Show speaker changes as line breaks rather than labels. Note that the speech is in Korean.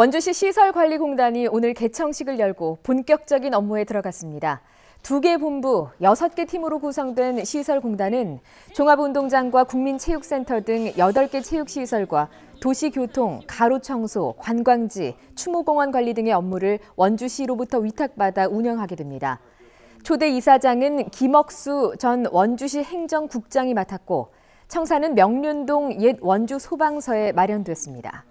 원주시 시설관리공단이 오늘 개청식을 열고 본격적인 업무에 들어갔습니다. 두 개 본부, 여섯 개 팀으로 구성된 시설공단은 종합운동장과 국민체육센터 등 여덟 개 체육시설과 도시교통, 가로청소, 관광지, 추모공원 관리 등의 업무를 원주시로부터 위탁받아 운영하게 됩니다. 초대 이사장은 김억수 전 원주시 행정국장이 맡았고 청사는 명륜동 옛 원주 소방서에 마련됐습니다.